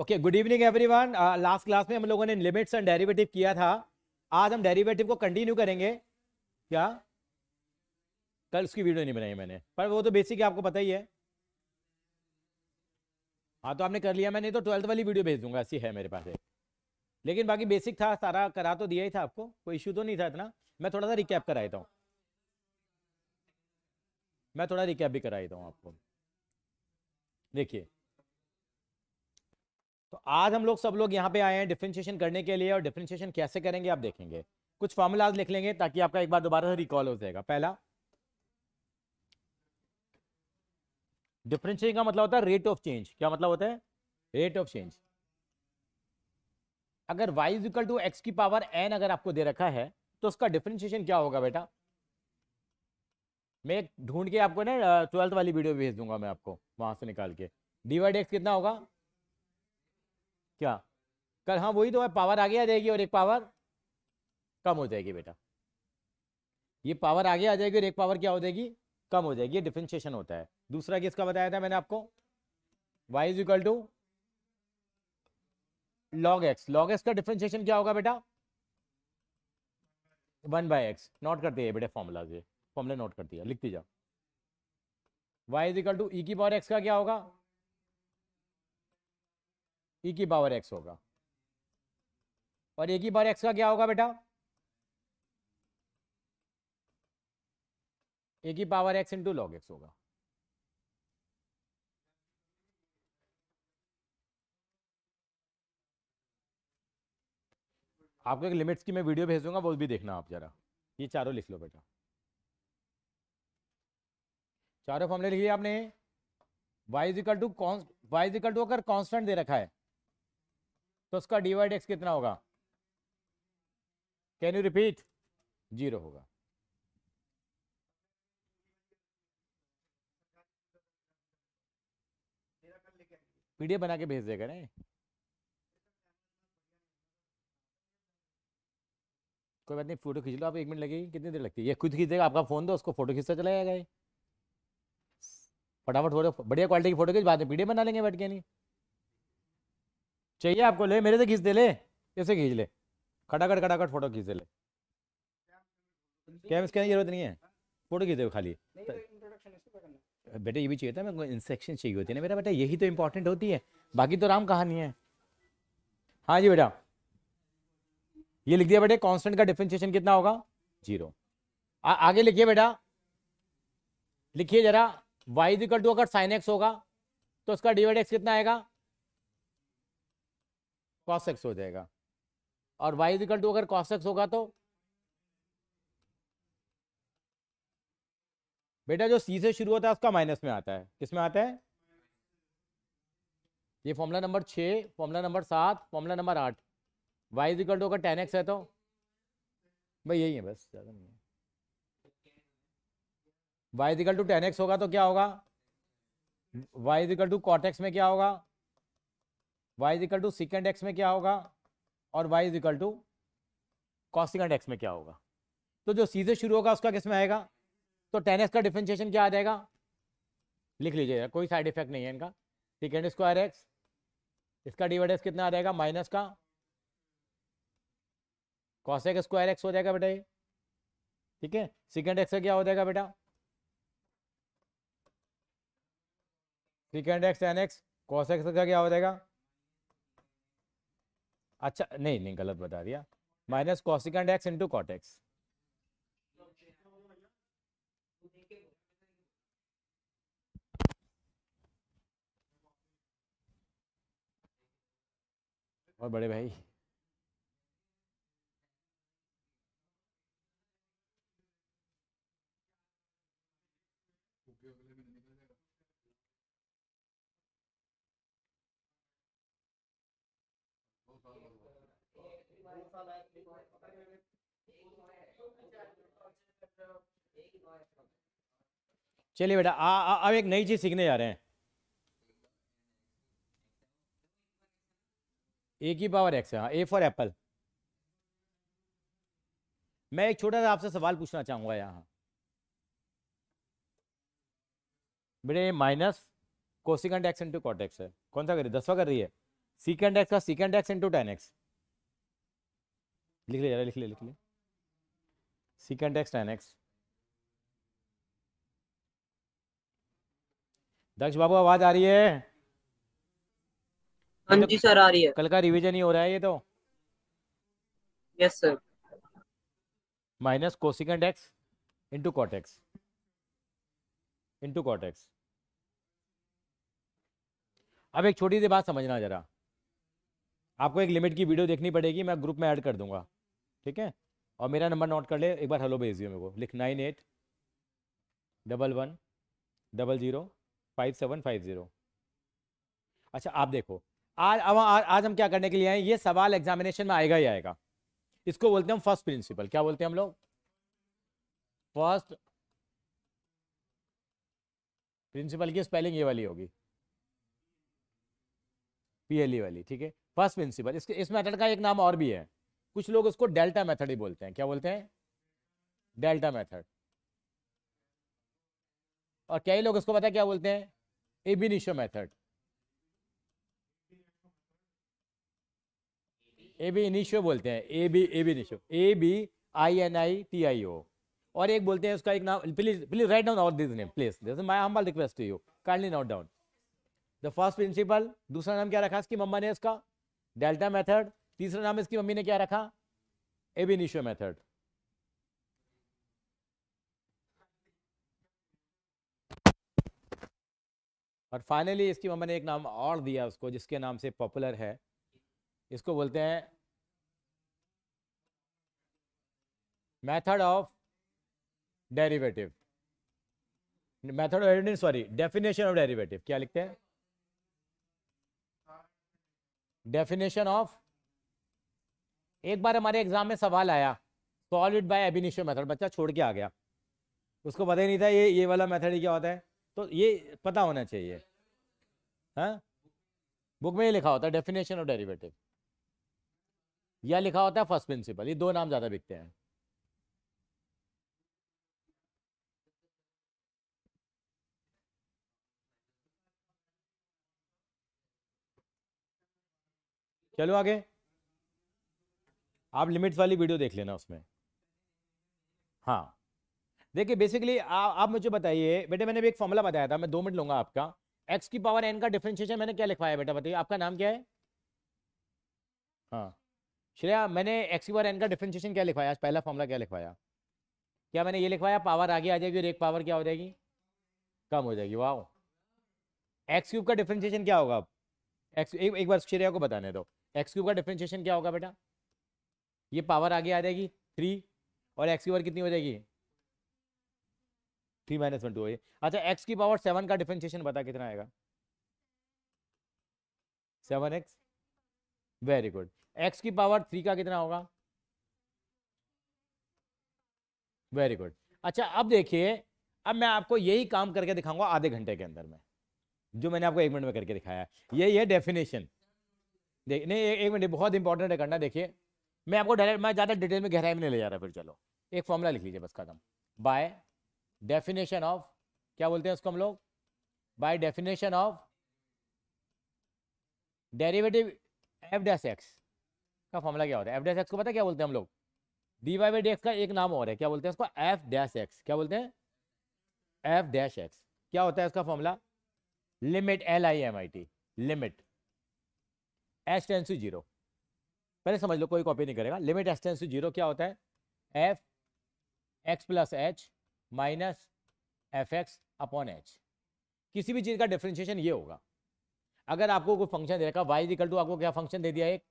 Okay good evening everyone last class में हम लोगों ने लिमिट्स एंड डेरिवेटिव किया था आज हम डेरिवेटिव को कंटिन्यू करेंगे क्या कल उसकी वीडियो नहीं बनाई मैंने पर वो तो बेसिक आपको पता ही है हाँ तो आपने कर लिया मैंने तो ट्वेल्थ वाली वीडियो भेज दूंगा ऐसी है मेरे पास एक लेकिन बाकी बेसिक था सारा करा तो दिया ही था आपको कोई इश्यू तो नहीं था इतना मैं थोड़ा सा रिकैप करा देता हूँ मैं थोड़ा रिकैप भी करा देता हूँ आपको देखिए तो आज हम लोग सब लोग यहाँ पे आए हैं डिफ्रेंशिएशन करने के लिए और डिफ्रेंशिएशन कैसे करेंगे आप देखेंगे कुछ फॉर्मूलाज लिख लेंगे ताकि आपका एक बार दोबारा से रिकॉल हो जाएगा पहला डिफ्रेंशिएशन का मतलब होता है रेट ऑफ चेंज क्या मतलब होता है रेट ऑफ चेंज अगर y is equal to x की पावर एन अगर आपको दे रखा है तो उसका डिफ्रेंशिएशन क्या होगा बेटा मैं ढूंढ के आपको ना ट्वेल्थ वाली वीडियो भेज दूंगा मैं आपको वहां से निकाल के डी वाई कितना होगा क्या कल हाँ वही तो है पावर आगे आ जाएगी और एक पावर कम हो जाएगी बेटा ये पावर आगे आ जाएगी और एक पावर क्या हो जाएगी कम हो जाएगी ये डिफ्रेंशिएशन होता है दूसरा किसका बताया था मैंने आपको y is equal to log x log x का डिफ्रेंशिएशन क्या होगा बेटा वन बाय एक्स नोट करते हैं बेटे फॉर्मूला से फॉर्मूला नोट करती है लिखती दीजा y is equal to e की पावर एक्स का क्या होगा ई e की पावर एक्स होगा और ए e की पावर एक्स का क्या होगा बेटा ए e की power x into log x होगा आपको एक लिमिट्स की मैं वीडियो भेज दूंगा वो भी देखना आप जरा ये चारों लिख लो बेटा चारों फॉर्मूले लिख लिया आपने y is equal to y is equal to अगर कॉन्स्टेंट दे रखा है तो उसका डी वाई एक्स कितना होगा कैन यू रिपीट जीरो होगा पीडीएफ बना के भेज देगा नहीं कोई बात नहीं फोटो खींच लो आप एक मिनट लगेगी कितनी देर लगती है ये खुद खींचेगा आपका फोन दो उसको फोटो खींचता चला जाएगा फटाफट फोटो बढ़िया क्वालिटी की फोटो खींच बाद में पीडीएफ बना लेंगे बैठ के नहीं चाहिए आपको ले मेरे से खींच दे ले कैसे खींच ले खटाखट खटाखट फोटो खींच दे ले कैमरे की जरूरत नहीं है फोटो खींच दे खाली तो बेटा ये भी चाहिए था मेरे को इंस्ट्रक्शन चाहिए होती है ना मेरा बेटा यही तो इंपॉर्टेंट होती है बाकी तो राम कहानी है हाँ जी बेटा ये लिख दिया बेटे कॉन्स्टेंट का डिफ्रेंशिएशन कितना होगा जीरो आ, आगे लिखिए बेटा लिखिए जरा वाई इक्वल टू अगर साइन एक्स होगा तो उसका डिवाइड एक्स कितना आएगा कॉस एक्स हो जाएगा और वाई इजिकल टू अगर कॉस एक्स होगा तो बेटा जो सी से शुरू होता है उसका माइनस में आता है किसमें आता है ये फॉर्मूला नंबर छः फॉर्मूला नंबर सात फॉर्मूला नंबर आठ वाई इजिकल टू अगर टेन एक्स है तो भाई यही है बस ज़्यादा नहीं है y is equal to tan x होगा तो क्या होगा वाई इजिकल टू कॉटेक्स में क्या होगा y is equal to secant x में क्या होगा और y is equal to cosecant x में क्या होगा तो जो सीधे शुरू होगा उसका किस में आएगा तो टेन एक्स का डिफ्रेंशिएशन क्या आ जाएगा लिख लीजिएगा कोई साइड इफेक्ट नहीं है इनका सिकेंड स्क्वायर एक्स इसका डिवाइड एक्स कितना आ जाएगा माइनस का कॉसेक स्क्वायर एक्स हो जाएगा बेटा ये ठीक है सिकेंड एक्स का क्या हो जाएगा बेटा secant x and x cosec x का क्या हो जाएगा अच्छा नहीं नहीं गलत बता दिया minus cosecant x into cot x और बड़े भाई चलिए बेटा अब एक नई चीज़ सीखने जा रहे हैं ए की पावर एक्स है हाँ ए फॉर एप्पल मैं एक छोटा सा आपसे सवाल पूछना चाहूंगा यहां बेटे minus cosecant x into cot x है कौन सा कर रही है दसवा कर रही है सिकेंड एक्स का secant x into tan x लिख ले जरा लिख ले लिख ले secant x tan x Daksh बाबू आवाज आ रही है हाँ जी सर आ रही है कल का रिवीजन ही हो रहा है ये तो yes sir minus cosecant x into cot x into cot x अब एक छोटी सी बात समझना जरा आपको एक लिमिट की वीडियो देखनी पड़ेगी मैं ग्रुप में ऐड कर दूंगा ठीक है और मेरा नंबर नोट कर ले एक बार हेलो भेज दियो मेरे को लिख nine eight double one double zero five seven five zero अच्छा आप देखो आज अब आज, आज हम क्या करने के लिए आए ये सवाल एग्जामिनेशन में आएगा ही आएगा इसको बोलते हैं हम फर्स्ट प्रिंसिपल क्या बोलते हैं हम लोग फर्स्ट प्रिंसिपल की स्पेलिंग ये वाली होगी पीएलई e वाली ठीक है फर्स्ट प्रिंसिपल इसके इस मेथड का एक नाम और भी है कुछ लोग उसको डेल्टा मेथड ही बोलते हैं क्या बोलते हैं डेल्टा मेथड और कई लोग इसको पता क्या बोलते हैं एबिनिशो मेथड ए बी इनिशो बोलते हैं A B A B initio A B I N I T I O और एक बोलते हैं उसका एक नाम प्लीज प्लीज राइट डाउन और this name please this my humble request to you kindly note down the first principle दूसरा नाम क्या रखा इसकी मम्मा ने इसका डेल्टा मेथड तीसरा नाम इसकी मम्मी ने क्या रखा एबिनिशो मैथड और फाइनली इसकी मम्मा ने एक नाम और दिया उसको जिसके नाम से पॉपुलर है इसको बोलते हैं method of derivative method of sorry definition of derivative क्या लिखते हैं डेफिनेशन ऑफ एक बार हमारे एग्जाम में सवाल आया solve it by ab initio method बच्चा छोड़ के आ गया उसको पता ही नहीं था ये ये वाला मेथड ही क्या होता है तो ये पता होना चाहिए हा? बुक में ये लिखा होता है डेफिनेशन ऑफ डेरिवेटिव या लिखा होता है फर्स्ट प्रिंसिपल ये दो नाम ज़्यादा बिकते हैं चलो आगे आप लिमिट्स वाली वीडियो देख लेना उसमें हाँ देखिए बेसिकली आप मुझे बताइए बेटे मैंने भी एक फॉर्मूला बताया था मैं दो मिनट लूंगा आपका एक्स की पावर एन का डिफ्रेंशिएशन मैंने क्या लिखवाया बेटा बताइए आपका नाम क्या है हाँ श्रेया मैंने एक्स की पावर एन का डिफ्रेंशिएशन क्या लिखवाया आज पहला फॉर्मूला क्या लिखवाया क्या मैंने ये लिखवाया पावर आगे आ जाएगी और एक पावर क्या हो जाएगी कम हो जाएगी वाह एक्स क्यूब का डिफ्रेंशिएशन क्या होगा अब एक्स एक, एक बार श्रेया को बताने दो एक्स क्यूब का डिफ्रेंशिएशन क्या होगा बेटा ये पावर आगे आ जाएगी थ्री और एक्स की पावर कितनी हो जाएगी थ्री माइनस वन टू अच्छा एक्स की पावर सेवन का डिफ्रेंशिएशन बता कितना आएगा seven x very good x की पावर थ्री का कितना होगा वेरी गुड अच्छा अब देखिए अब मैं आपको यही काम करके दिखाऊंगा आधे घंटे के अंदर में जो मैंने आपको एक मिनट में करके दिखाया यही है डेफिनेशन देख नहीं एक मिनट बहुत इंपॉर्टेंट है करना देखिए मैं आपको डायरेक्ट मैं ज़्यादा डिटेल में गहराई में नहीं ले जा रहा फिर चलो एक फॉर्मूला लिख लीजिए बस खत्म बाय डेफिनेशन ऑफ क्या बोलते हैं उसको हम लोग by definition of derivative f dash x का फॉर्मूला क्या होता है एफ डैस एक्स को पता क्या बोलते हैं हम लोग d y by d x का एक नाम और है क्या बोलते हैं उसको एफ डैश एक्स क्या बोलते हैं एफ डैश एक्स क्या होता है इसका formula limit L I M I T limit S tends to zero पहले समझ लो कोई कॉपी नहीं करेगा limit S tends to zero क्या होता है f x plus h minus f x upon h किसी भी चीज़ का डिफ्रेंशिएशन ये होगा अगर आपको कोई फंक्शन दे रखा वाई इक्वल टू आपको क्या फंक्शन दे दिया एक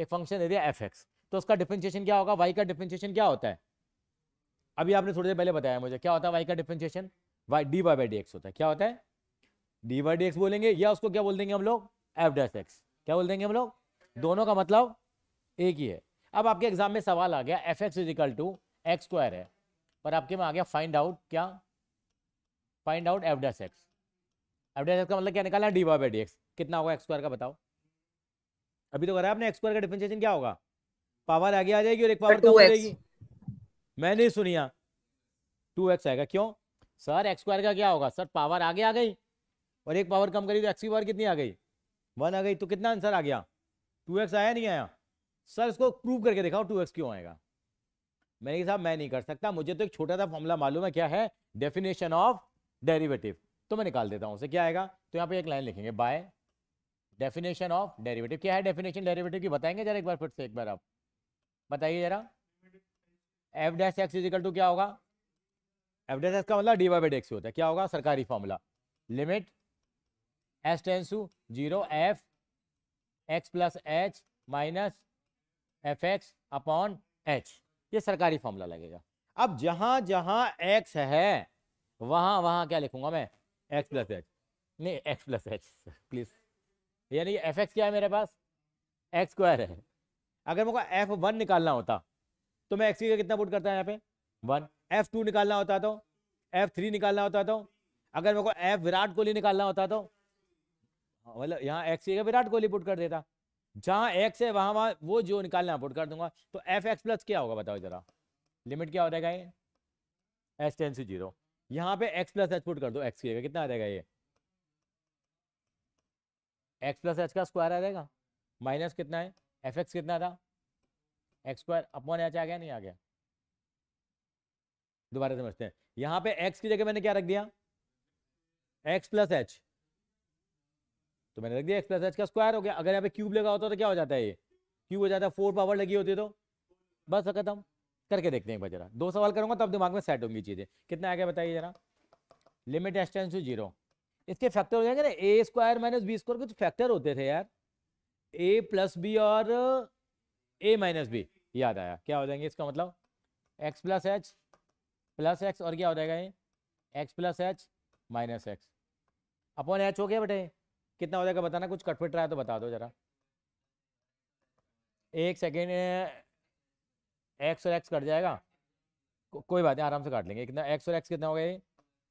एक फंक्शन दे दिया एफ एक्स तो उसका डिफ्रेंशिएशन क्या होगा वाई का डिफ्रेंशिएशन क्या होता है अभी आपने थोड़ी देर पहले बताया मुझे क्या होता है वाई का differentiation y d y by d x होता है क्या होता है डी वाई डी एक्स बोलेंगे या उसको क्या बोल देंगे हम लोग एफ डैश एक्स क्या बोल देंगे हम लोग दोनों का मतलब एक ही है अब आपके एग्जाम में सवाल आ गया f x is equal to x square है पर आपके में आ गया फाइंड आउट क्या find out F dash x F dash x का मतलब क्या निकालना डी वाई डी एक्स कितना होगा एक्स स्क्वायर का बताओ अभी तो करा आपने एक्स स्क्वायर का डिफ्रेंशिएशन क्या होगा पावर आगे आ जाएगी और एक पावर कम हो जाएगी मैं नहीं सुनिया टू एक्स आएगा क्यों सर एक्स स्क्वायर का क्या होगा सर पावर आगे आ गई और एक पावर कम करी तो एक्स की पावर कितनी आ गई वन आ गई तो कितना आंसर आ गया टू एक्स आया नहीं आया सर इसको प्रूव करके दिखाओ टू एक्स क्यों आएगा मैंने कहा मैं नहीं कर सकता मुझे तो एक छोटा सा फॉर्मूला मालूम है क्या है डेफिनेशन ऑफ डेरिवेटिव तो मैं निकाल देता हूं उसे क्या आएगा तो यहाँ पे एक लाइन लिखेंगे बाय डेफिनेशन ऑफ डेरिवेटिव क्या है डेफिनेशन डेरिवेटिव की बताएंगे जरा एक बार फिर से एक बार आप बताइए जरा f dash x is equal to क्या होगा एफ डैश एक्स का मतलब डी वाई बाई डेक्स होता है क्या होगा सरकारी formula limit S tends to zero f x plus h minus f x upon h ये सरकारी फॉर्मूला लगेगा अब जहां जहां एक्स है वहां वहां क्या लिखूंगा मैं एक्स प्लस एच नहीं एक्स प्लस एच प्लीज़ यानी एफ एक्स क्या है मेरे पास एक्स स्क्वायर है अगर मेरे को एफ वन निकालना होता तो मैं एक्स का कितना पुट करता है यहाँ पे वन एफ टू निकालना होता तो एफ थ्री निकालना होता तो अगर मेरे को एफ विराट कोहली निकालना होता तो हाँ, मतलब यहाँ एक्स का विराट कोहली पुट कर देता जहां एक्स है वहां वहां वो जो निकालना पुट कर दूंगा तो एफ एक्स प्लस क्या होगा बताओ जरा लिमिट क्या हो जाएगा ये एस टेन सी जीरो यहाँ पे एक्स प्लस एच पुट कर दो एक्स की जगह कितना आ जाएगा ये एक्स प्लस एच का स्क्वायर आ जाएगा माइनस कितना है एफ एक्स कितना था एक्स स्क्वायर अपॉन एच आ गया नहीं आ गया दोबारा समझते हैं यहाँ पे एक्स की जगह मैंने क्या रख दिया एक्स प्लस एच तो मैंने रख दिया एक्स प्लस एच का स्क्वायर हो गया अगर यहाँ पे क्यूब लगा होता तो क्या हो जाता है ये क्यूब हो जाता है फोर पावर लगी होती तो बस हम करके देखते हैं जरा दो सवाल करूंगा तब दिमाग में सेट होंगी चीज़ें कितना आ गया बताइए जरा limit S tends to zero इसके फैक्टर हो जाएंगे ना a square minus b square कुछ फैक्टर होते थे यार ए प्लस बी और ए माइनस बी याद आया क्या हो जाएंगे इसका मतलब x plus h plus x और क्या हो जाएगा ये x plus h minus x upon h हो गया बेटे कितना हो जाएगा बताना कुछ कटफिट रहा है तो बता दो जरा एक सेकेंड एक्स और एक्स कट जाएगा को, कोई बात नहीं आराम से काट लेंगे कितना एक्स और एक्स कितना हो गया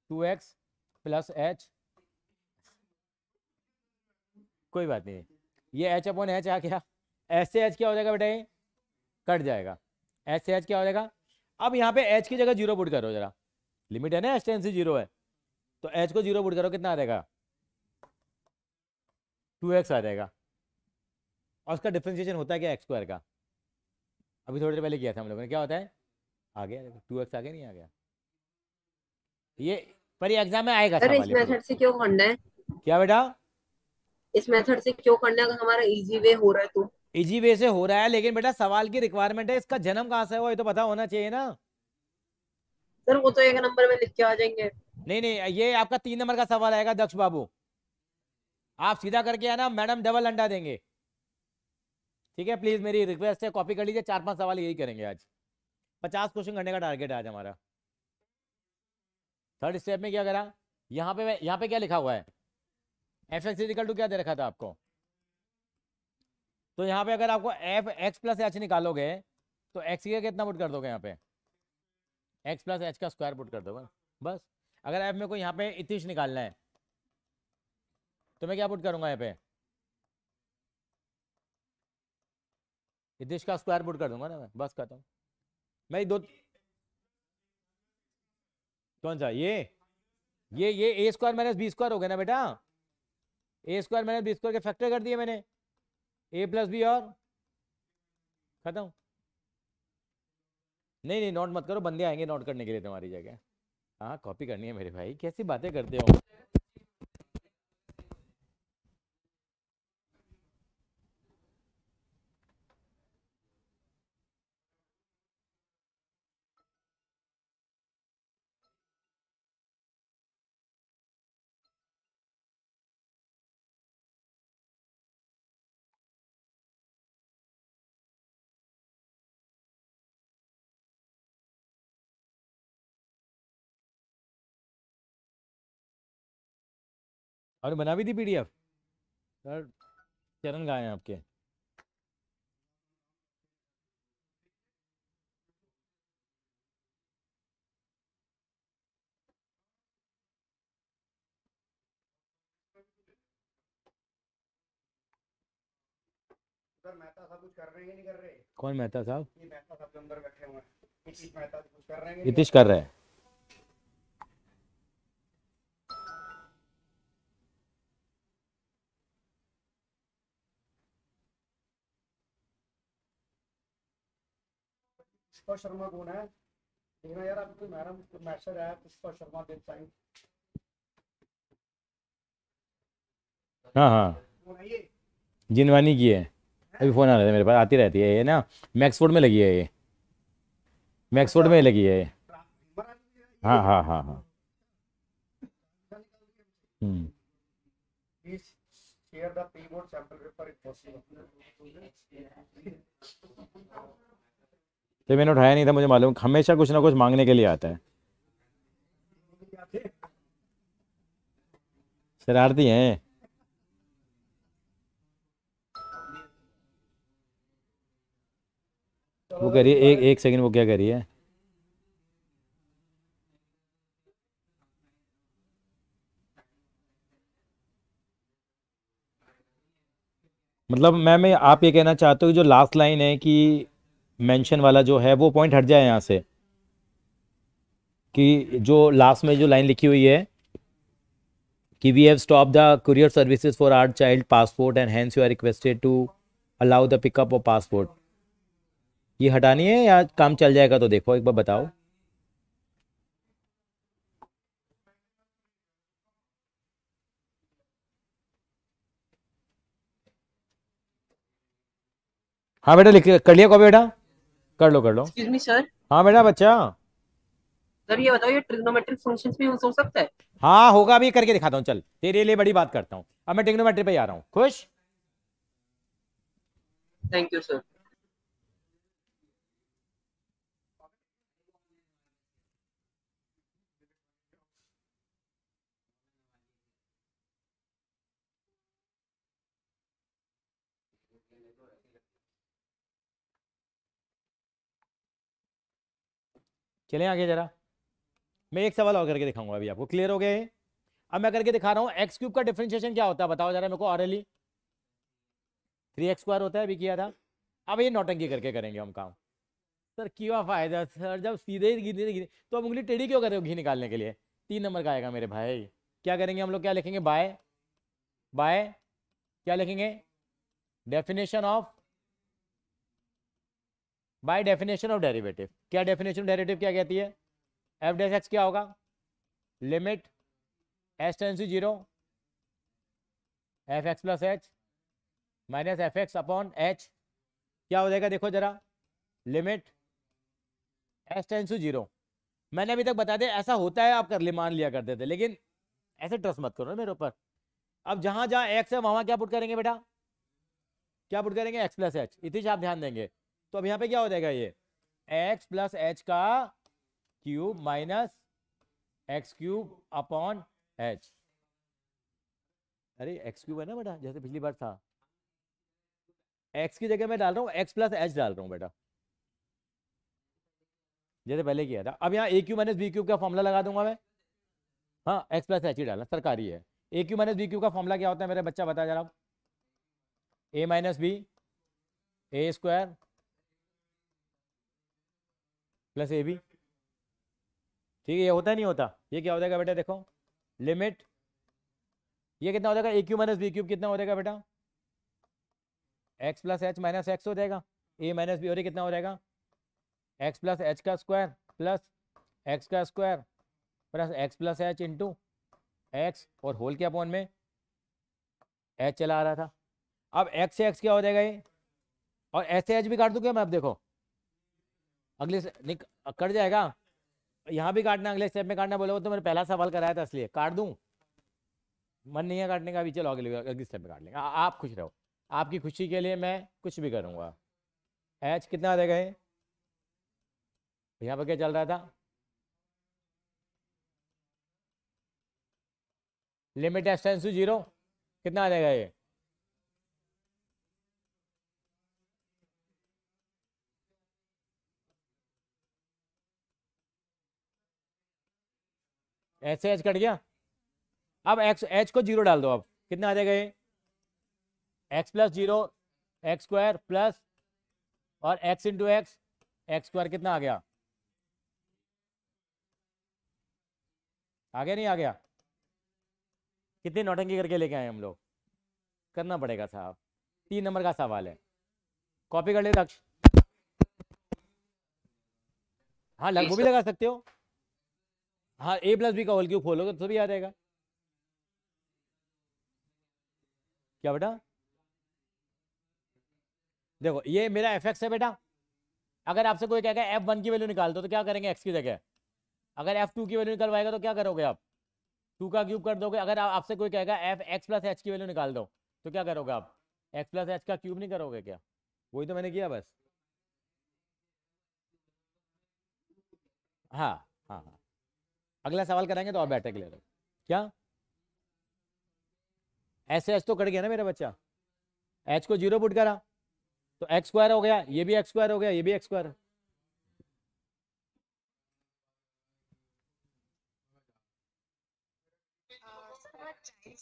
टू एक्स प्लस एच कोई बात नहीं ये एच अपॉन एच आ गया एच से एच क्या हो जाएगा बेटा ये कट जाएगा एच से एच क्या हो जाएगा अब यहाँ पे एच की जगह जीरो पुट करो जरा लिमिट है ना एच टेन से जीरो है तो एच को जीरो पुट करो कितना आ जाएगा टू एक्स आ जाएगा और उसका डिफ्रेंशिएशन होता है क्या एक्स स्क्वायर का अभी थोड़ी देर पहले किया था हम लोगों ने क्या होता है आ गया टू एक्स आ गया नहीं आ गया ये पर एग्जाम में आएगा सर इस मेथड से क्यों करना है क्या बेटा इस मेथड से क्यों करना है हमारा इजी वे हो रहा है तो इजी वे से हो रहा है लेकिन बेटा सवाल की रिक्वायरमेंट है इसका जन्म कहां से हुआ ये तो पता होना चाहिए ना सर वो तो एक नंबर में लिख के आ जाएंगे नहीं नहीं ये आपका तीन नंबर का सवाल आएगा दक्ष बाबू आप सीधा करके आना मैडम डबल अंडा देंगे ठीक है प्लीज़ मेरी रिक्वेस्ट है कॉपी कर लीजिए चार पांच सवाल यही करेंगे आज पचास क्वेश्चन करने का टारगेट आज हमारा थर्ड स्टेप में क्या करा यहाँ पे यहाँ पे क्या लिखा हुआ है एफ एक्स इजिकल टू क्या दे रखा था आपको तो यहाँ पे अगर आपको एफ एक्स प्लस एच निकालोगे तो एक्स का कितना पुट कर दोगे यहाँ पे एक्स प्लस एच का स्क्वायर पुट कर दोगे बस अगर एफ में को यहाँ पे इतिश निकालना है तो मैं क्या पुट करूंगा यहाँ पे हितेश का स्क्वायर पुट कर दूंगा ना मैं बस खत्म मैं दो कौन सा ये ये ये a square minus b square हो गया ना बेटा a square minus b square के फैक्टर कर दिए मैंने ए प्लस बी और खत्म नहीं नहीं नोट मत करो बंदे आएंगे नोट करने के लिए तुम्हारी जगह हाँ कॉपी करनी है मेरे भाई कैसी बातें करते हो और बना भी थी पीडीएफ सर चरण गाए हैं आपके मेहता साहब कुछ कर रहे हैं नहीं कर रहे कौन मेहता साहब ये मेहता साहब नंबर बैठे हुए हैं नीतीश मेहता कुछ कर रहे हैं नीतीश कर रहे हैं पुष्पा शर्मा कौन है देखना यार आपकी तो मैडम तो मैसेज आया पुष्पा शर्मा देख साइन हाँ हाँ जिनवानी की है अभी फ़ोन आ रहा है मेरे पास आती रहती है ये ना मैक्सफोर्ड में लगी है ये मैक्सफोर्ड में लगी है ये हाँ हाँ हाँ हाँ हम्म तो मैंने उठाया नहीं था मुझे मालूम हमेशा कुछ ना कुछ मांगने के लिए आता है शरारती हैं वो करिए एक एक सेकंड वो क्या करिए मतलब मैम मैं आप ये कहना चाहते हो कि जो लास्ट लाइन है कि मेंशन वाला जो है वो पॉइंट हट जाए यहाँ से कि जो लास्ट में जो लाइन लिखी हुई है कि we have stop the courier services for our child passport and hence you are requested to allow the pickup of passport ये हटानी है या काम चल जाएगा तो देखो एक बार बताओ हाँ बेटा लिख कर लिया कॉपी बेटा कर लो कर लो हाँ बेटा बच्चा सर ये बताओ ये ट्रिग्नोमेट्रिक फंक्शंस में यूज हो सकता है हाँ होगा अभी करके दिखाता हूँ चल तेरे लिए बड़ी बात करता हूँ अब मैं ट्रिग्नोमेट्री पे आ रहा हूँ खुश थैंक यू सर चले आगे जरा मैं एक सवाल और करके दिखाऊंगा अभी आपको क्लियर हो गए अब मैं करके दिखा रहा हूँ एक्स क्यूब का डिफ्रेंशिएशन क्या होता है बताओ जरा मेरे को ऑरली थ्री एक्स स्क्वायर होता है अभी किया था अब ये नौटंकी करके करेंगे हम काम सर क्यों फायदा सर जब सीधे ही गिरने गिरे तो अब उंगली टेढ़ी क्यों कर रहे हो घी निकालने के लिए तीन नंबर का आएगा मेरे भाई क्या करेंगे हम लोग क्या लिखेंगे बाय बाय क्या लिखेंगे definition of by definition of derivative क्या डेफिनेशन डेरिवेटिव क्या कहती है एफ डेस एक्स क्या होगा limit s tends zero f x plus h minus f x upon h क्या हो जाएगा देखो जरा limit s tends to zero मैंने अभी तक बता दिया ऐसा होता है आप कर ले मान लिया करते थे लेकिन ऐसे ट्रस्ट मत करो ना मेरे ऊपर अब जहां जहां एक्स है वहां क्या पुट करेंगे बेटा क्या पुट करेंगे एक्स प्लस एच इतनी आप ध्यान देंगे तो अब यहाँ पे क्या हो जाएगा ये x प्लस एच का cube minus x cube upon h अरे एक्स क्यूब है ना बेटा जैसे पिछली बार था x की जगह मैं डाल रहा हूँ x प्लस एच डाल रहा हूँ बेटा जैसे पहले किया था अब यहाँ a cube minus b cube का फॉर्मूला लगा दूंगा मैं हाँ x प्लस एच ही डालना सरकारी है a cube minus b cube का फॉर्मूला क्या होता है मेरे बच्चा बता जा रहा जरा a minus b a square plus a b ठीक है ये होता नहीं होता ये क्या हो जाएगा बेटा देखो लिमिट ये कितना हो जाएगा a cube minus b cube कितना हो जाएगा बेटा x plus h minus x हो जाएगा ए माइनस बी और ये कितना हो जाएगा एक्स प्लस एच का स्क्वायर प्लस एक्स का square plus x plus h into x और होल के अपॉन में एच चला आ रहा था अब एक्स से एक्स क्या हो जाएगा ये और एच से एच भी काट दूंगा मैं अब देखो अगले निक कट जाएगा यहाँ भी काटना अगले स्टेप में काटना बोले वो तो मैंने पहला सवाल कराया था इसलिए काट दूँ मन नहीं है काटने का भी चलो अगले अगले स्टेप में काट लेंगे आप खुश रहो आपकी खुशी के लिए मैं कुछ भी करूँगा एच कितना दे गए ये यहाँ पर क्या चल रहा था लिमिट एक्सटेंस टू जीरो कितना आ जाएगा ये एच से एच कट गया अब एक्स एच को जीरो डाल दो अब कितना आ जाएगा ये x plus zero x square plus और x into x x square कितना आ गया आ गया नहीं आ गया कितनी नोटंगी करके लेके आए हम लोग करना पड़ेगा साहब तीन नंबर का सवाल है कॉपी कर ले दक्ष हाँ लग, वो भी लगा सकते हो हाँ ए प्लस बी का होल क्यूब खोलोगे तो भी आ जाएगा क्या बेटा देखो ये मेरा एफ एक्स है बेटा अगर आपसे कोई कहेगा एफ वन की वैल्यू निकाल दो तो क्या करेंगे एक्स की जगह अगर एफ टू की वैल्यू निकलवाएगा तो क्या करोगे आप टू का क्यूब कर दोगे अगर आपसे कोई कहेगा एफ एक्स प्लस एच की वैल्यू निकाल दो तो क्या करोगे आप एक्स प्लस एच का क्यूब नहीं करोगे क्या वही तो मैंने किया बस हाँ हाँ हाँ अगला सवाल करेंगे तो और बैठे क्लियर होगा क्या एस एच तो कट गया ना मेरा बच्चा एच को जीरो पुट करा तो एक्स स्क्वायर हो गया ये भी एक्स स्क्वायर हो गया ये भी एक्स स्क्वायर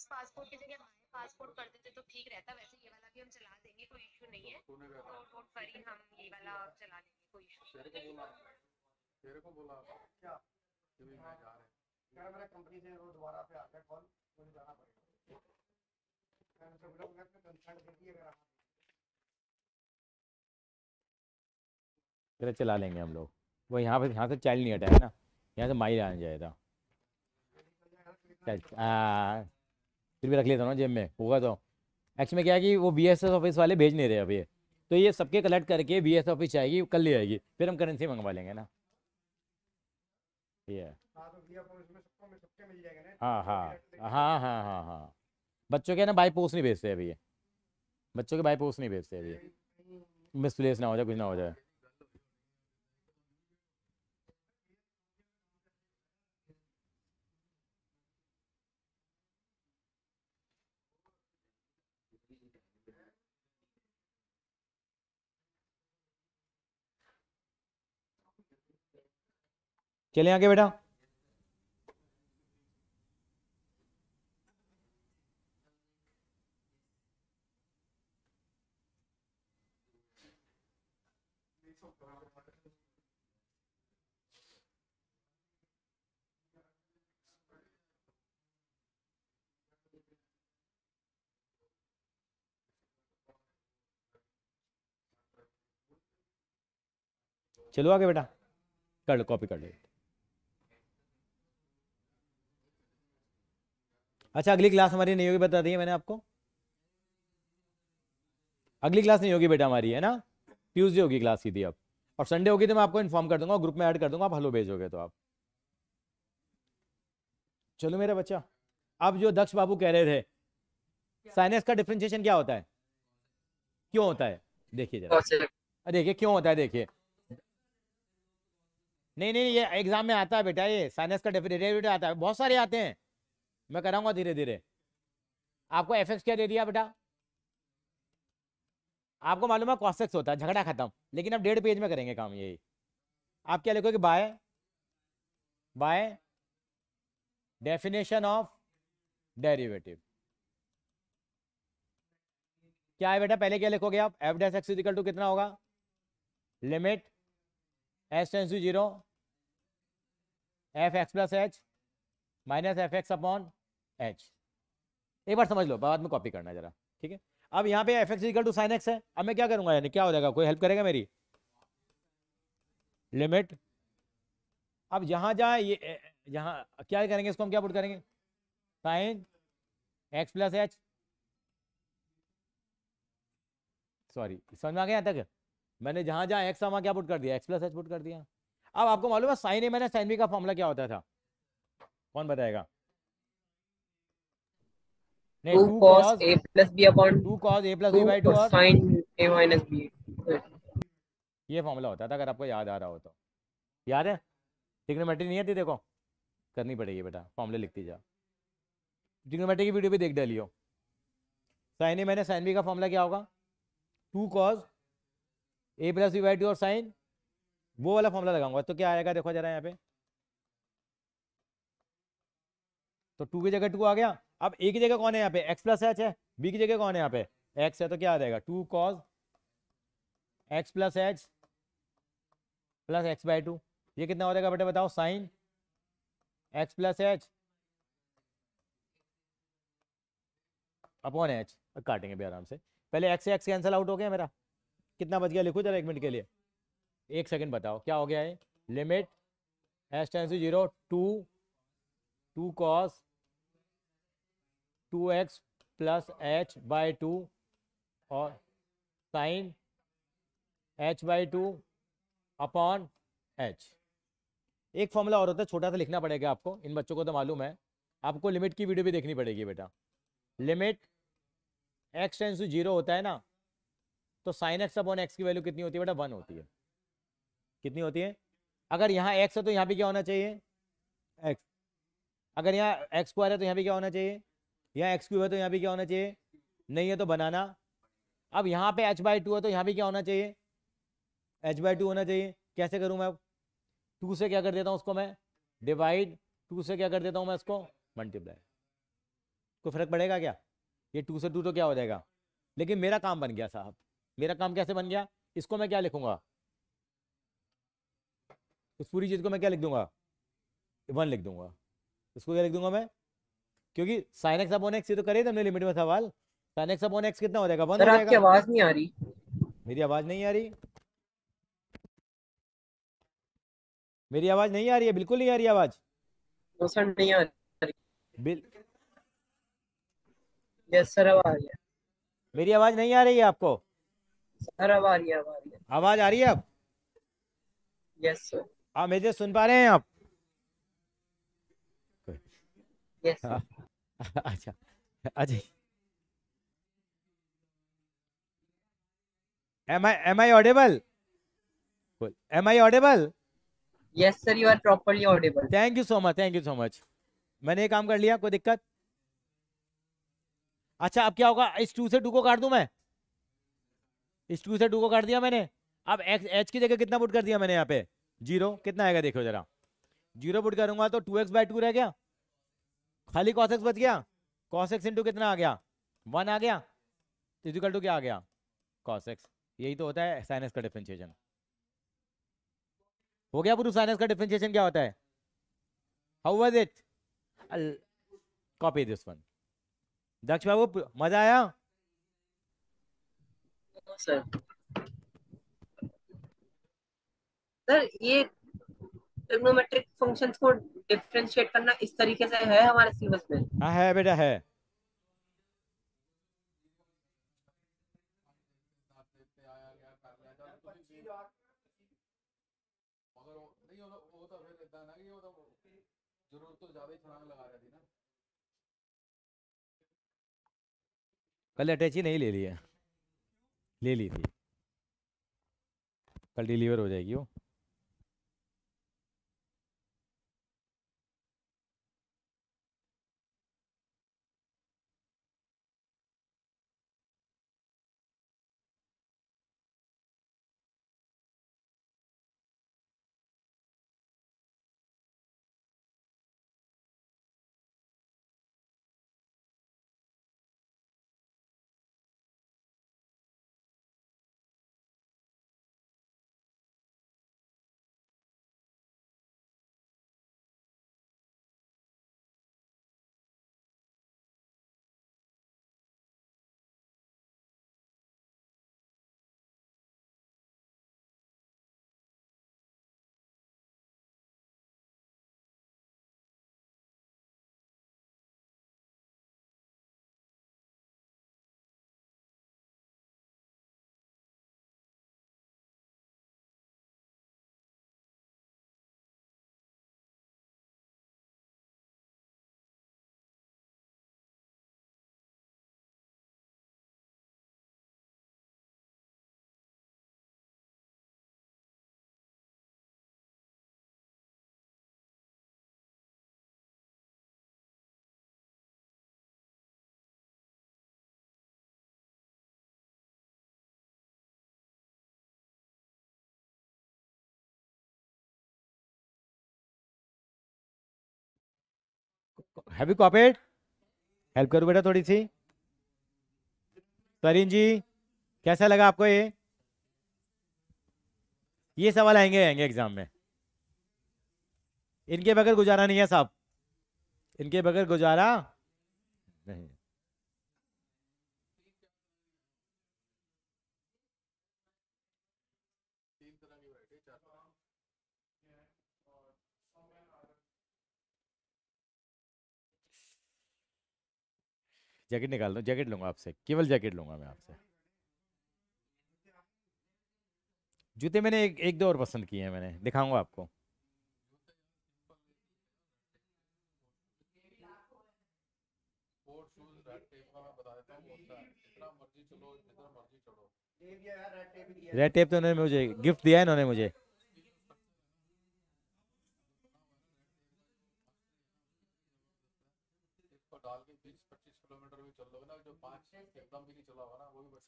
पासपोर्ट की जगह पासपोर्ट कर देते तो ठीक रहता वैसे ये वाला भी हम चला देंगे कोई इशू नहीं है तो डोंट वरी हम ये वाला चला लेंगे कोई इशू तेरे को बोला क्या कि हाँ। चला लेंगे हम लोग वो यहाँ पर यहाँ से चाइल्ड नहीं हटाया ना यहाँ से माई आ जाएगा फिर भी रख लेता हूँ ना जेब में होगा तो एक्चुअली में क्या है कि वो बी ऑफिस वाले भेज नहीं रहे अभी तो ये सबके कलेक्ट करके बी ऑफिस आएगी कल ले आएगी फिर हम करेंसी मंगवा लेंगे ना हाँ, हाँ हाँ हाँ हाँ हाँ हाँ बच्चों के ना बाई पोस्ट नहीं भेजते अभी ये बच्चों के बाई पोस्ट नहीं भेजते अभी मिसप्लेस ना हो जाए कुछ ना हो जाए चले आगे बेटा चलो आगे बेटा कर लो कॉपी कर लो अच्छा अगली क्लास हमारी नहीं होगी बता दी मैंने आपको अगली क्लास नहीं होगी बेटा हमारी है ना ट्यूजडे होगी क्लास सीधी अब और संडे होगी तो मैं आपको इन्फॉर्म कर दूंगा ग्रुप में ऐड कर दूंगा आप हलो भेजोगे तो आप चलो मेरा बच्चा आप जो दक्ष बाबू कह रहे थे साइनस का डिफ्रेंशिएशन क्या होता है क्यों होता है देखिए जरा देखिए क्यों होता है देखिए नहीं नहीं ये एग्जाम में आता है बेटा ये साइनस का डेफिनेट आता है बहुत सारे आते हैं मैं कराऊंगा धीरे धीरे आपको एफ एक्स क्या दे दिया बेटा आपको मालूम है कॉस्टेक्स होता है झगड़ा खत्म लेकिन आप डेढ़ पेज में करेंगे काम यही आप क्या लिखोगे by by definition of derivative क्या है बेटा पहले क्या लिखोगे आप f dash x is equal to कितना होगा limit S tends to zero f x plus h minus f x upon h एक बार समझ लो बाद में कॉपी करना जरा ठीक है अब यहाँ पे f x equal to sine x है अब मैं क्या करूंगा यानी क्या हो जाएगा कोई हेल्प करेगा मेरी लिमिट अब जहां जाए ये यहाँ क्या करेंगे इसको हम क्या पुट करेंगे sine x plus h sorry समझ में आ गया तक मैंने जहाँ जहां एक्स वहाँ क्या पुट कर दिया एक्स प्लस एच पुट कर दिया अब आपको मालूम है साइन ए मैंने साइन बी का फॉर्मूला क्या होता था कौन बताएगा 2 cos a plus b upon 2 cos a plus b by 2 sin a minus b ये फॉर्मूला होता था तो अगर आपको याद आ रहा हो तो याद है ट्रिग्नोमेट्री नहीं आती देखो करनी पड़ेगी बेटा फॉर्मूले लिखती जा ट्रिग्नोमेट्री की वीडियो भी देख डालियो साइन ए मैंने साइन बी का फॉर्मूला क्या होगा two cos a plus b by two और साइन वो वाला फॉर्मूला लगाऊंगा तो क्या आएगा देखो जरा यहाँ पे तो टू की जगह टू आ गया अब ए की जगह कौन है यहाँ पे एक्स प्लस एच है बी की जगह कौन है यहाँ पे एक्स है तो क्या आ जाएगा two cos x plus h plus x by two ये कितना हो जाएगा बेटे बताओ sine x plus h upon h काटेंगे भी आराम से पहले एक्स एक्स कैंसिल आउट हो गया मेरा कितना बच गया लिखो जरा एक मिनट के लिए एक सेकंड बताओ क्या हो गया है limit h tends to zero two two cos two x plus h by two और sine h by two upon h एक फॉर्मूला और होता है छोटा सा लिखना पड़ेगा आपको इन बच्चों को तो मालूम है आपको लिमिट की वीडियो भी देखनी पड़ेगी बेटा limit x tends to zero होता है ना तो साइन एक्स अपॉन एक्स की वैल्यू कितनी होती है बेटा वन होती है कितनी होती है अगर यहाँ एक्स है तो यहाँ भी क्या होना चाहिए एक्स अगर यहाँ एक्स स्क्वायर है तो यहाँ भी क्या होना चाहिए तो यहाँ एक्स क्यूब तो है तो यहाँ भी क्या होना चाहिए नहीं है तो बनाना अब यहाँ पे एच बाई टू है तो यहाँ भी क्या होना चाहिए एच बाई टू होना चाहिए कैसे करूँ मैं टू से क्या कर देता हूँ उसको मैं डिवाइड टू से क्या कर देता हूँ मैं इसको मल्टीप्लाई कोई फर्क पड़ेगा क्या ये टू से टू तो क्या हो जाएगा लेकिन मेरा काम बन गया साहब मेरा काम कैसे बन गया इसको मैं क्या लिखूंगा इस पूरी चीज़ को मैं क्या लिख दूंगा वन लिख दूंगा इसको क्या लिख दूंगा मैं क्योंकि साइन एक्स अपॉन एक्स ये तो करे तो हमने लिमिट में सवाल साइन एक्स अपॉन एक्स कितना हो जाएगा बंद हो जाएगा आवाज नहीं आ रही मेरी आवाज नहीं आ रही मेरी आवाज नहीं आ रही है बिल्कुल नहीं आ रही आवाज मेरी आवाज नहीं आ रही है आपको सर आवाज आ रही है अब यस सर आप मेरे सुन पा रहे हैं आप यस yes, अच्छा Ajay am I M I audible cool am i audible yes sir you are properly audible thank you so much thank you so much मैंने ये काम कर लिया कोई दिक्कत अच्छा अब क्या होगा इस टू से टू को काट दूं मैं इस टू से टू को काट दिया मैंने अब एक्स एच की जगह कितना पुट कर दिया मैंने यहाँ पे जीरो कितना आएगा देखो जरा जीरो पुट करूंगा तो टू एक्स बाय टू रह गया खाली कॉशेक्स बच गया कॉशेक्स इंटू कितना आ गया वन आ गया इजिकल टू क्या आ गया कॉशेक्स यही तो होता है साइनस का डिफ्रेंशिएशन हो गया पूर्व साइनस का डिफ्रेंशिएशन क्या होता है how was it copy this one Daksh बाबू मजा आया सर सर ये ट्रिग्नोमेट्रिक फंक्शंस को डिफरेंशिएट करना इस तरीके से है हमारे सिलेबस में हां है बेटा है जरूरत कल अटैची नहीं ले लिया ले ली थी कल डिलीवर हो जाएगी वो हैव यू कॉपेड हेल्प करो बेटा थोड़ी सी तरीन जी कैसा लगा आपको ये ये सवाल आएंगे आएंगे एग्जाम में इनके बगैर गुजारा नहीं है साहब इनके बगैर गुजारा नहीं जैकेट निकाल दो जैकेट लूंगा आपसे केवल जैकेट लूंगा मैं आपसे जूते मैंने एक एक दो और पसंद किए हैं मैंने दिखाऊंगा आपको रेड टेप तो उन्होंने मुझे गिफ्ट दिया है इन्होंने मुझे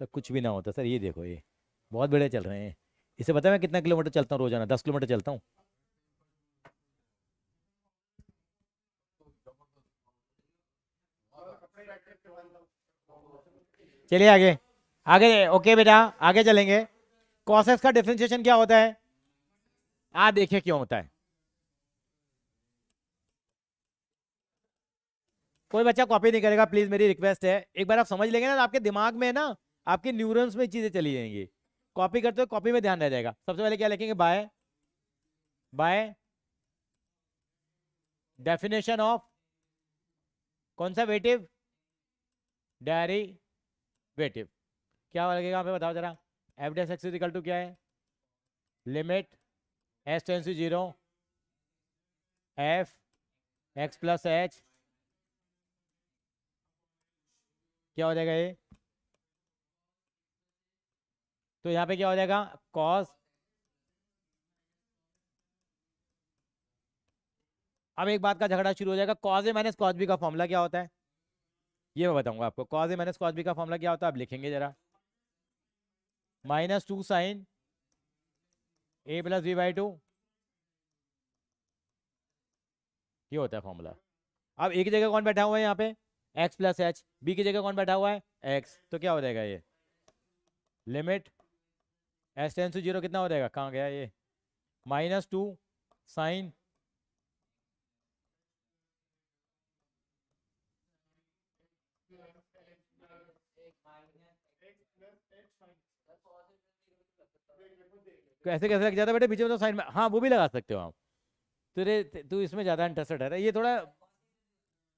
सर कुछ भी ना होता सर ये देखो ये बहुत बढ़िया चल रहे हैं इसे पता है मैं कितना किलोमीटर चलता हूँ रोजाना दस किलोमीटर चलता हूँ चलिए आगे आगे ओके बेटा आगे चलेंगे कॉसेस का डिफ्रेंशिएशन क्या होता है आ देखिए क्यों होता है कोई बच्चा कॉपी नहीं करेगा प्लीज मेरी रिक्वेस्ट है एक बार आप समझ लेंगे ना आपके दिमाग में ना आपके न्यूरॉन्स में चीज़ें चली जाएंगी कॉपी करते हो कॉपी में ध्यान रह जाएगा सबसे पहले क्या लिखेंगे by by definition of conservative वेटिव क्या लगेगा आप बताओ जरा f evidence x is equal to क्या है limit S tends to zero f x plus h क्या हो जाएगा ये तो यहाँ पे क्या हो जाएगा कॉस अब एक बात का झगड़ा शुरू हो जाएगा cos a minus cos b का फॉर्मूला क्या होता है ये मैं बताऊंगा आपको cos a minus cos b का फॉर्मूला क्या होता है आप लिखेंगे जरा minus two sine a plus b by two ये होता है फॉर्मूला अब एक जगह कौन बैठा हुआ है यहाँ पे एक्स प्लस एच बी की जगह कौन बैठा हुआ है एक्स तो क्या हो जाएगा ये limit s tends to zero कितना हो जाएगा कहाँ गया ये माइनस टू साइन ऐसे कैसे लग जाता है बेटे पीछे में तो साइन में हाँ वो भी लगा सकते हो आप तेरे तू इसमें ज़्यादा इंटरेस्टेड है ये थोड़ा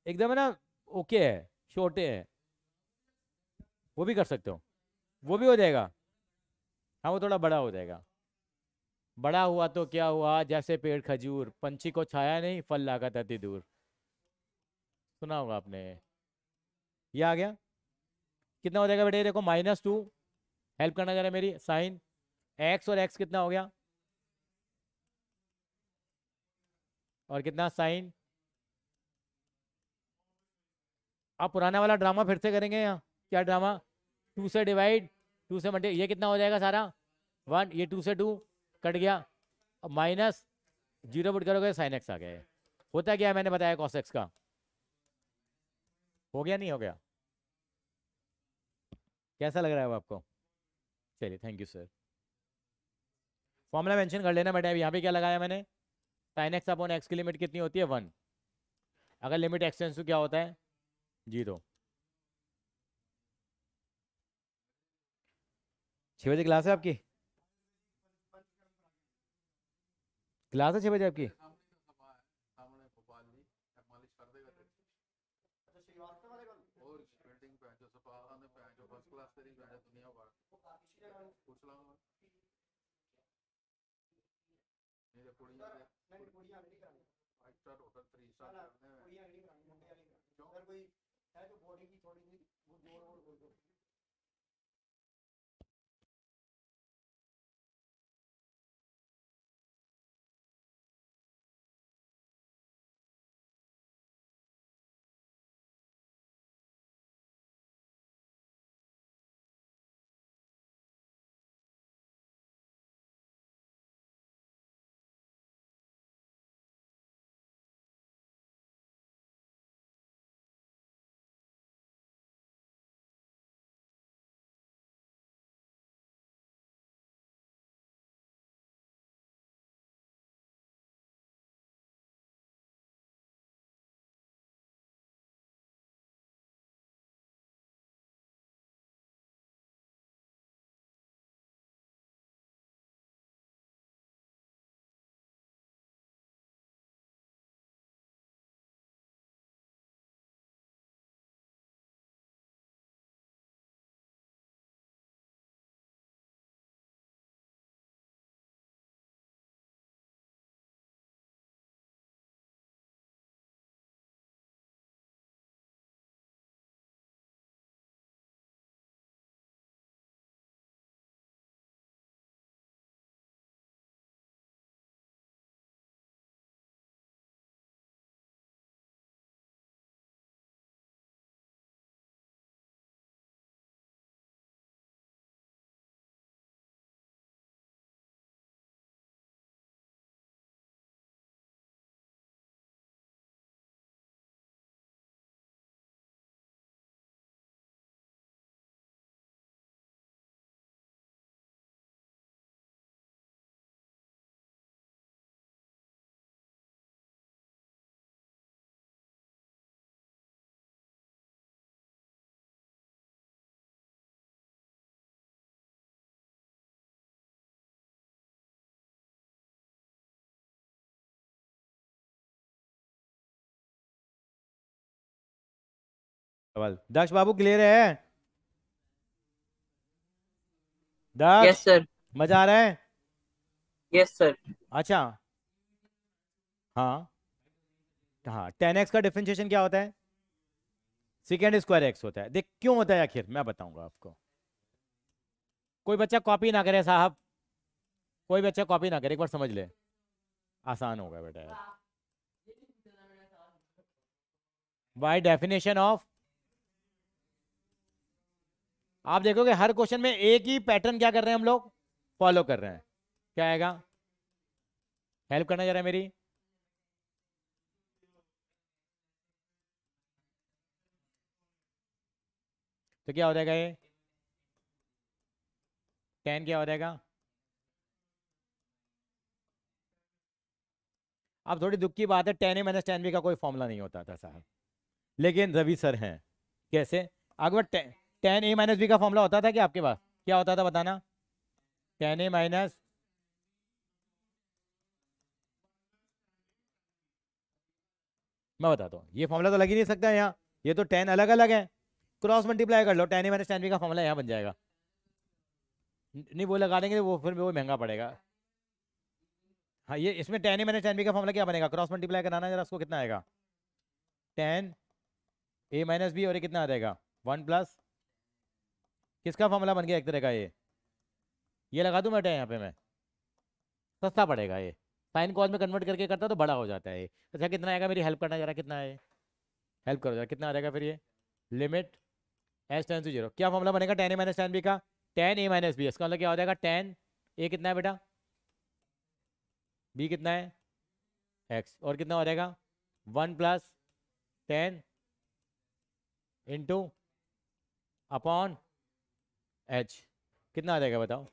एकदम है ना ओके है छोटे है वो भी कर सकते हो वो भी हो जाएगा हाँ वो थोड़ा बड़ा हो जाएगा बड़ा हुआ तो क्या हुआ जैसे पेड़ खजूर पंछी को छाया नहीं फल लागत अति दूर सुना होगा आपने ये आ गया कितना हो जाएगा बेटे देखो माइनस टू हेल्प करना जरा मेरी साइन एक्स और एक्स कितना हो गया और कितना साइन आप पुराना वाला ड्रामा फिर से करेंगे यहाँ क्या ड्रामा टू से डिवाइड टू से मल्टी ये कितना हो जाएगा सारा वन ये टू से टू कट गया अब माइनस जीरो पुट करोगे साइन एक्स आ गया होता क्या है मैंने बताया कॉस एक्स का हो गया नहीं हो गया कैसा लग रहा है वो आपको चलिए thank you sir formula mention कर लेना बेटा यहाँ पे क्या लगाया मैंने साइन एक्स अपॉन एक्स की लिमिट कितनी होती है वन अगर लिमिट एक्सटेंस क्या होता है जीरो छः बजे क्लास है आपकी क्लास है छः बजे आपकी कोई है जो बॉडी की थोड़ी सी वो जोर बोल दो सवाल दक्ष बाबू क्लियर है दक्ष यस सर मजा आ रहा है यस yes, सर अच्छा हाँ हाँ टेन एक्स का डिफ्रेंशिएशन क्या होता है सेकेंड स्क्वायर एक्स होता है देख क्यों होता है आखिर मैं बताऊंगा आपको कोई बच्चा कॉपी ना करे साहब कोई बच्चा कॉपी ना करे एक बार समझ ले आसान होगा बेटा बाय डेफिनेशन ऑफ आप देखोगे हर क्वेश्चन में एक ही पैटर्न क्या कर रहे हैं हम लोग फॉलो कर रहे हैं क्या आएगा हेल्प करना जरा मेरी तो क्या हो जाएगा ये टेन क्या हो जाएगा आप थोड़ी दुख की बात है tan a minus tan b का कोई फॉर्मूला नहीं होता था साहब लेकिन रवि सर हैं कैसे अगर tan tan a minus b का फॉर्मूला होता था क्या आपके पास क्या होता था बताना टेन ए माइनस मैं बताता हूँ ये फॉर्मूला तो लग ही नहीं सकता है यहाँ ये तो टेन अलग अलग है क्रॉस मल्टीप्लाई कर लो tan a minus tan b का फॉर्मूला यहाँ बन जाएगा नहीं वो लगा देंगे तो वो फिर वो महंगा पड़ेगा हाँ ये इसमें tan a minus tan b का फॉर्मूला क्या बनेगा क्रॉस मल्टीप्लाई कराना जरा उसको कितना आएगा टेन ए माइनस बी और ये कितना आ जाएगा वन प्लस किसका फॉर्मूला बन गया एक तरह का ये ये लगा दूँ बेटा यहाँ पे मैं सस्ता पड़ेगा ये साइन कॉज में कन्वर्ट करके करता तो बड़ा हो जाता है ये अच्छा कितना आएगा मेरी हेल्प करना जरा कितना है हेल्प करो जरा कितना आ जाएगा फिर ये limit s tends to zero क्या फॉर्मूला बनेगा tan a minus tan b का टेन ए माइनस बी इसका मतलब क्या हो जाएगा टेन ए कितना है बेटा बी कितना है एक्स और कितना हो जाएगा one plus tan into upon h कितना आ जाएगा बताओ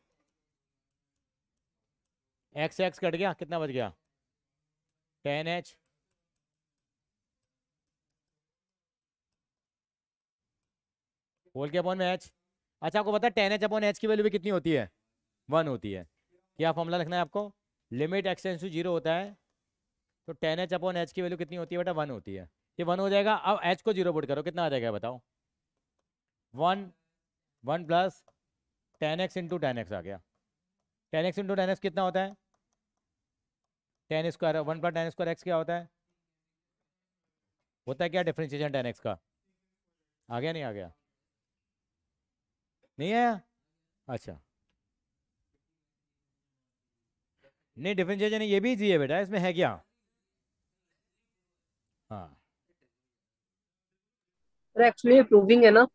एक्स एक्स कट गया कितना बच गया टेन एच होल के अपॉन में एच अच्छा आपको पता है टेन एच अपॉन एच की वैल्यू भी कितनी होती है वन होती है क्या फॉर्मूला लिखना है आपको लिमिट एक्स टू जीरो होता है तो टेन एच अपॉन एच की वैल्यू कितनी होती है बेटा वन होती है ये वन हो जाएगा अब एच को जीरो पुट करो कितना आ जाएगा बताओ one one plus tan x into tan x आ गया tan x into tan x कितना होता है tan square one plus tan square x क्या होता है होता है क्या डिफ्रेंशिएशन टेन एक्स का आ गया नहीं आ गया नहीं आया अच्छा नहीं डिफ्रेंशिएशन ये भी जी है बेटा इसमें है क्या हाँ एक्चुअली प्रूविंग है ना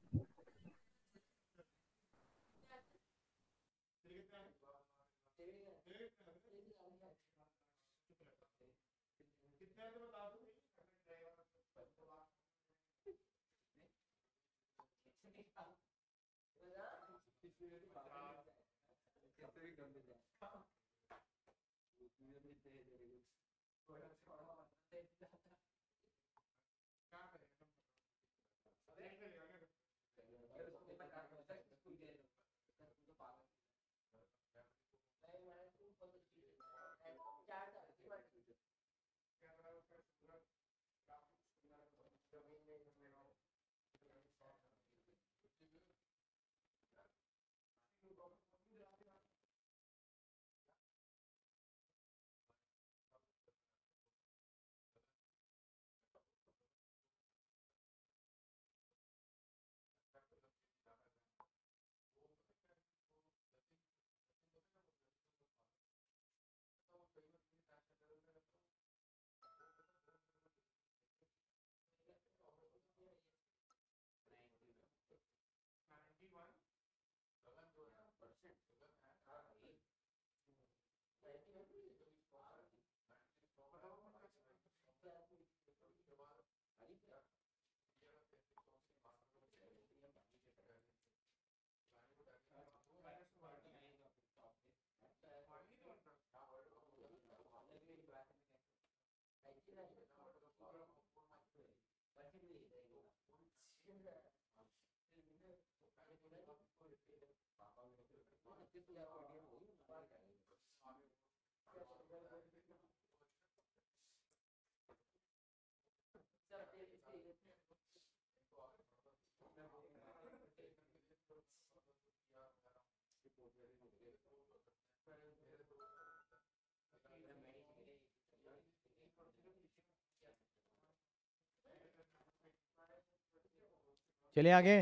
चले आगे